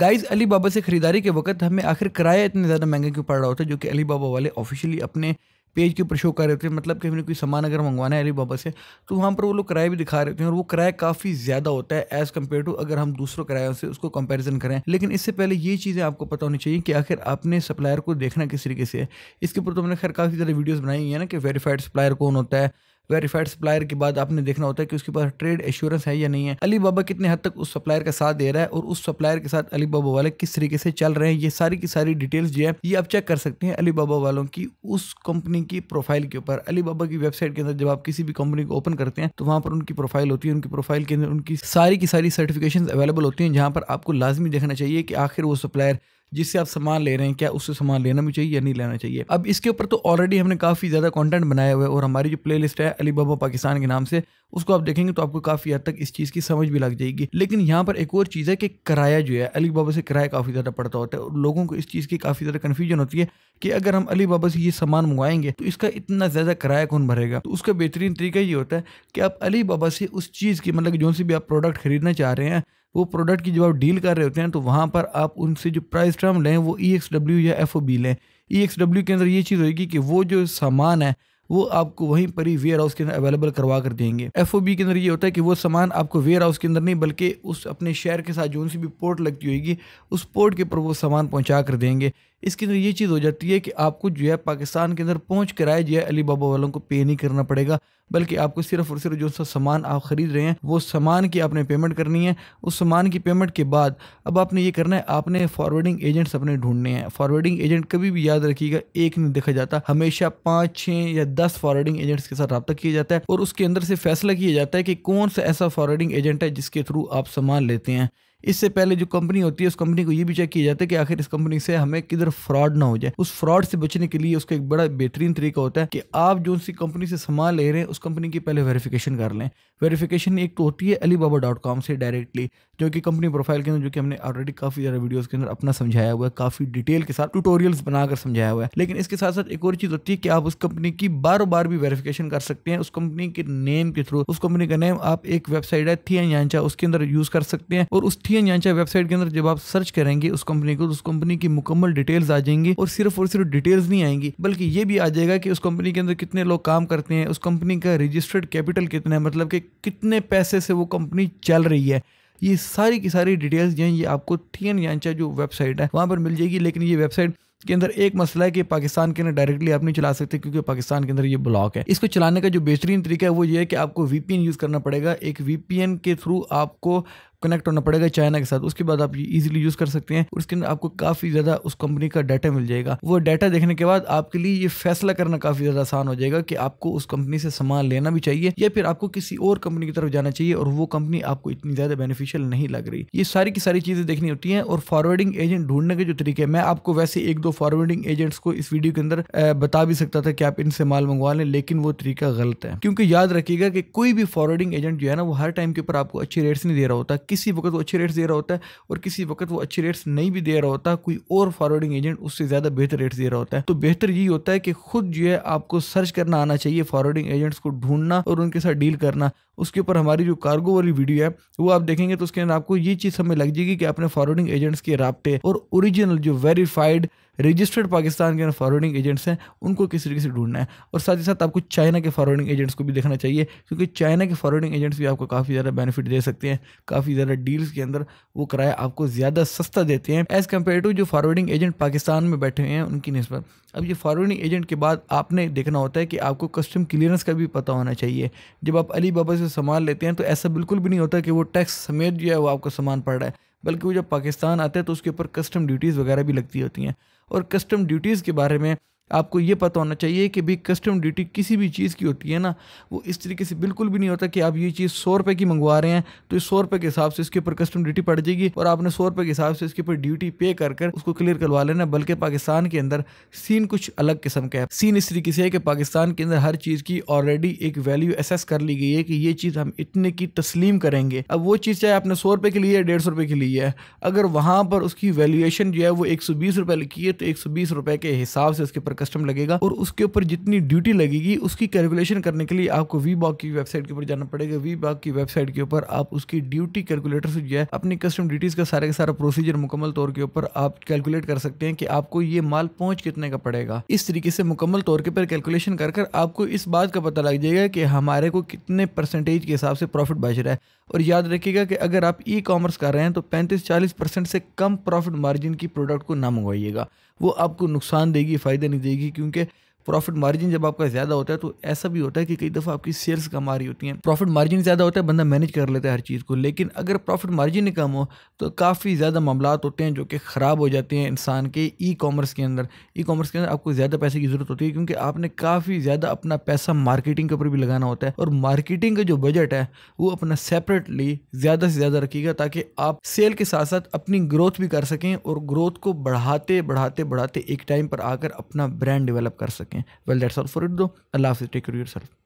guys Ali बाबा से ख़रीदारी के वक्त हमें आखिर किराया इतने ज़्यादा महंगा क्यों पड़ रहा होता है जो कि अली बाबा वाले ऑफिशियली अपने पेज के ऊपर शो कर रहे थे मतलब कि हमने कोई सामान अगर मंगवाना है अली बाबा से तो वहाँ पर वो लोग किराया भी दिखा रहे थे और वो किराया काफ़ी ज़्यादा होता है एज़ कम्पेयर टू अगर हम दूसरों किरायों से उसको कंपेरिजन करें लेकिन इससे पहले ये चीज़ें आपको पता होनी चाहिए कि आखिर आपने सप्लायर को देखना किस तरीके से है इसके ऊपर तो हमने खैर काफ़ी ज़्यादा वीडियोज़ बनाई हुई है ना कि वेरीफाइड सप्लायर कौन होता है वेरीफाइड सप्लायर के बाद आपने देखना होता है कि उसके पास ट्रेड एश्योरेंस है या नहीं है अली बाबा कितने हद तक उस सप्लायर का साथ दे रहा है और उस सप्लायर के साथ अली बाबा वाले किस तरीके से चल रहे हैं ये सारी की सारी डिटेल्स जो है ये आप चेक कर सकते हैं अली बाबा वालों की उस कंपनी की प्रोफाइल के ऊपर अली बाबा की वेबसाइट के अंदर जब आप किसी भी कंपनी को ओपन करते हैं तो वहाँ पर उनकी प्रोफाइल होती है उनकी प्रोफाइल के अंदर उनकी सारी की सारी सर्टिफिकेशन अवेलेबल होती है जहाँ पर आपको लाजमी देखना चाहिए कि आखिर वो सप्लायर जिससे आप सामान ले रहे हैं क्या उससे सामान लेना भी चाहिए या नहीं लेना चाहिए अब इसके ऊपर तो ऑलरेडी हमने काफ़ी ज़्यादा कॉन्टेंट बनाया हुआ है और हमारी जो प्ले लिस्ट है अली बाबा पाकिस्तान के नाम से उसको आप देखेंगे तो आपको काफ़ी हद तक इस चीज़ की समझ भी लग जाएगी लेकिन यहाँ पर एक और चीज़ है कि किराया जो है अली बाबा से किराया काफ़ी ज़्यादा पड़ता होता है और लोगों को इस चीज़ की काफ़ी ज़्यादा कन्फ्यूजन होती है कि अगर हम अली बाबा से ये सामान मंगवाएंगे तो इसका इतना ज़्यादा किराया कौन भरेगा तो उसका बेहतरीन तरीका ये होता है कि आप अली बाबा से उस चीज़ की मतलब जो से भी आप प्रोडक्ट खरीदना चाह रहे हैं वो प्रोडक्ट की जब आप डील कर रहे होते हैं तो वहाँ पर आप उनसे जो प्राइस टर्म लें वो ई एक्स डब्ल्यू या एफ ओ बी लें ई एक्स डब्ल्यू के अंदर ये चीज़ होगी कि वो जो सामान है वो आपको वहीं पर ही वेयर हाउस के अंदर अवेलेबल करवा कर देंगे एफ ओ बी के अंदर ये होता है कि वो सामान आपको वेयर हाउस के अंदर नहीं बल्कि उस अपने शहर के साथ जो उनसे भी पोर्ट लगती होगी उस पोर्ट के ऊपर वो सामान पहुँचा कर देंगे इसके अंदर ये चीज़ हो जाती है कि आपको जो है पाकिस्तान के अंदर पहुँच कराए जो है अली बाबा वालों को पे नहीं करना पड़ेगा बल्कि आपको सिर्फ और सिर्फ जो सा सामान आप ख़रीद रहे हैं वो सामान की आपने पेमेंट करनी है उस सामान की पेमेंट के बाद अब आपने ये करना है आपने फॉरवर्डिंग एजेंट्स अपने ढूंढने हैं फॉरवर्डिंग एजेंट कभी भी याद रखिएगा एक नहीं देखा जाता हमेशा पाँच छः या दस फॉरवर्डिंग एजेंट्स के साथ रबा किया जाता है और उसके अंदर से फैसला किया जाता है कि कौन सा ऐसा फॉरवर्डिंग एजेंट है जिसके थ्रू आप सामान लेते हैं इससे पहले जो कंपनी होती है उस कंपनी को ये भी चेक किया जाता है कि आखिर इस कंपनी से हमें किधर फ्रॉड ना हो जाए उस फ्रॉड से बचने के लिए उसका एक बड़ा बेहतरीन तरीका होता है कि आप जो उसी कंपनी से सामान ले रहे हैं उस कंपनी की पहले वेरिफिकेशन कर लें वेरिफिकेशन एक तो होती है अली बाबा डॉट कॉम से डायरेक्टली जो कि कंपनी प्रोफाइल के अंदर जो कि हमने ऑलरेडी काफ़ी ज़्यादा वीडियोज के अंदर अपना समझाया हुआ है काफ़ी डिटेल के साथ टूटोरियल्स बनाकर समझाया हुआ है लेकिन इसके साथ साथ एक और चीज़ होती है कि आप उस कंपनी की बार बार भी वेरिफिकेशन कर सकते हैं उस कंपनी के नेम के थ्रू उस कंपनी का नेम आप एक वेबसाइट है थी उसके अंदर यूज़ कर सकते हैं और उस टी एन यांचा वेबसाइट के अंदर जब आप सर्च करेंगे उस कंपनी को तो उस कंपनी की मुकम्मल डिटेल्स आ जाएंगी और सिर्फ और सिर्फ डिटेल्स नहीं आएंगी बल्कि ये भी आ जाएगा कि उस कंपनी के अंदर कितने लोग काम करते हैं उस कंपनी का रजिस्टर्ड कैपिटल कितना है मतलब कि कितने पैसे से वो कंपनी चल रही है ये सारी की सारी डिटेल्स जो हैं ये आपको टी एन यांचा जो वेबसाइट है वहाँ पर मिल जाएगी लेकिन ये वेबसाइट के अंदर एक मसला है कि पाकिस्तान के अंदर डायरेक्टली आप नहीं चला सकते क्योंकि पाकिस्तान के अंदर ये ब्लॉक है इसको चलाने का जो बेहतरीन तरीका है वो ये है कि आपको वीपीएन यूज़ करना पड़ेगा एक वीपीएन के थ्रू आपको कनेक्ट होना पड़ेगा चाइना के साथ उसके बाद आप इजीली यूज कर सकते हैं उसके अंदर आपको काफी ज्यादा उस कंपनी का डाटा मिल जाएगा वो डाटा देखने के बाद आपके लिए ये फैसला करना काफी ज्यादा आसान हो जाएगा कि आपको उस कंपनी से सामान लेना भी चाहिए या फिर आपको किसी और कंपनी की तरफ जाना चाहिए और वो कंपनी आपको इतनी ज्यादा बेनिफिशियल नहीं लग रही ये सारी की सारी चीजें देखनी होती है और फॉरवर्डिंग एजेंट ढूंढने के जो तरीके मैं आपको वैसे एक दो फॉरवर्डिंग एजेंट्स को इस वीडियो के अंदर बता भी सकता था कि आप इनसे माल मंगवा लें लेकिन वो तरीका गलत है क्योंकि याद रखिएगा कि कोई भी फॉरवर्डिंग एजेंट जो है ना वो हर टाइम के ऊपर आपको अच्छे रेट्स नहीं दे रहा होता किसी वक्त वो अच्छे रेट्स दे रहा होता है और किसी वक्त वो अच्छे रेट्स नहीं भी दे रहा होता कोई और फॉरवर्डिंग एजेंट उससे ज़्यादा बेहतर रेट्स दे रहा होता है तो बेहतर यही होता है कि खुद जो है आपको सर्च करना आना चाहिए फॉरवर्डिंग एजेंट्स को ढूंढना और उनके साथ डील करना उसके ऊपर हमारी जो कार्गो वाली वीडियो है वो आप देखेंगे तो उसके अंदर आपको ये चीज़ समझ लग जाएगी कि आपने फॉरवर्डिंग एजेंट्स के रबते और ओरिजिनल जो वेरीफाइड रजिस्टर्ड पाकिस्तान के फॉरवर्डिंग एजेंट्स हैं उनको किस तरीके से ढूंढना है और साथ ही साथ आपको चाइना के फॉरवर्डिंग एजेंट्स को भी देखना चाहिए क्योंकि चाइना के फॉरवर्डिंग एजेंट्स भी आपको काफ़ी ज़्यादा बेनिफिट दे सकते हैं काफ़ी ज़्यादा डील्स के अंदर वो किराया आपको ज़्यादा सस्ता देते हैं एज़ कम्पेयर टू जो फॉरवर्डिंग एजेंट पाकिस्तान में बैठे हुए हैं उनकी नस्बत अब ये फॉरवर्डिंग एजेंट के बाद आपने देखना होता है कि आपको कस्टम क्लियरेंस का भी पता होना चाहिए जब आप अली बाबा से से सामान लेते हैं तो ऐसा बिल्कुल भी नहीं होता कि वो टैक्स समेत जो है वो आपका सामान पड़ रहा है बल्कि वो जब पाकिस्तान आता है तो उसके ऊपर कस्टम ड्यूटीज़ वगैरह भी लगती होती हैं और कस्टम ड्यूटीज़ के बारे में आपको ये पता होना चाहिए कि भाई कस्टम ड्यूटी किसी भी चीज़ की होती है ना वो इस तरीके से बिल्कुल भी नहीं होता कि आप ये चीज़ सौ रुपये की मंगवा रहे हैं तो इस सौ रुपये के हिसाब से इसके ऊपर कस्टम ड्यूटी पड़ जाएगी और आपने सौ रुपये के हिसाब से इसके ऊपर ड्यूटी पे कर कर उसको क्लियर करवा लेना बल्कि पाकिस्तान के अंदर सीन कुछ अलग किस्म का है सीन इस तरीके से है कि पाकिस्तान के अंदर हर चीज़ की ऑलरेडी एक वैल्यू एसेस कर ली गई है कि ये चीज़ हम इतने की तस्लीम करेंगे अब वो चीज़ चाहे आपने सौ रुपये के लिए डेढ़ सौ रुपये के लिए है अगर वहाँ पर उसकी वैल्यूएशन जो है वो एक सौ बीस रुपये लिखी है तो एक सौ बीस रुपये के हिसाब से उसके ऊपर कस्टम लगेगा और उसके ऊपर जितनी ड्यूटी लगेगी उसकी कैलकुलेशन करने के लिए आपको वी की वेबसाइट के ऊपर जाना पड़ेगा वी की वेबसाइट के ऊपर आप उसकी ड्यूटी कैलकुलेटर से जो है अपनी कस्टम ड्यूटीज का सारे का सारा प्रोसीजर मुकम्मल तौर के ऊपर आप कैलकुलेट कर सकते हैं कि आपको ये माल पहुंच कितने का पड़ेगा इस तरीके से मुकम्मल तौर के पर कैलकुलेशन कर आपको इस बात का पता लग जाएगा कि हमारे को कितने परसेंटेज के हिसाब से प्रॉफिट बच रहा है और याद रखिएगा कि अगर आप ई कॉमर्स कर रहे हैं तो 35-40 परसेंट से कम प्रॉफिट मार्जिन की प्रोडक्ट को ना मंगवाइएगा वो आपको नुकसान देगी फ़ायदा नहीं देगी क्योंकि प्रॉफिट मार्जिन जब आपका ज़्यादा होता है तो ऐसा भी होता है कि कई दफ़ा आपकी सेल्स कम आ रही होती हैं प्रॉफिट मार्जिन ज़्यादा होता है बंदा मैनेज कर लेता है हर चीज़ को लेकिन अगर प्रॉफिट मार्जिन कम हो तो काफ़ी ज़्यादा मामला होते हैं जो कि ख़राब हो जाते हैं इंसान के ई कॉमर्स के अंदर ई कॉमर्स के अंदर आपको ज़्यादा पैसे की ज़रूरत होती है क्योंकि आपने काफ़ी ज़्यादा अपना पैसा मार्केटिंग के ऊपर भी लगाना होता है और मार्केटिंग का जो बजट है वो अपना सेपरेटली ज़्यादा से ज़्यादा रखिएगा ताकि आप सेल के साथ साथ अपनी ग्रोथ भी कर सकें और ग्रोथ को बढ़ाते बढ़ाते बढ़ाते एक टाइम पर आकर अपना ब्रांड डेवलप कर सकें well that's all for it though allah take care of yourself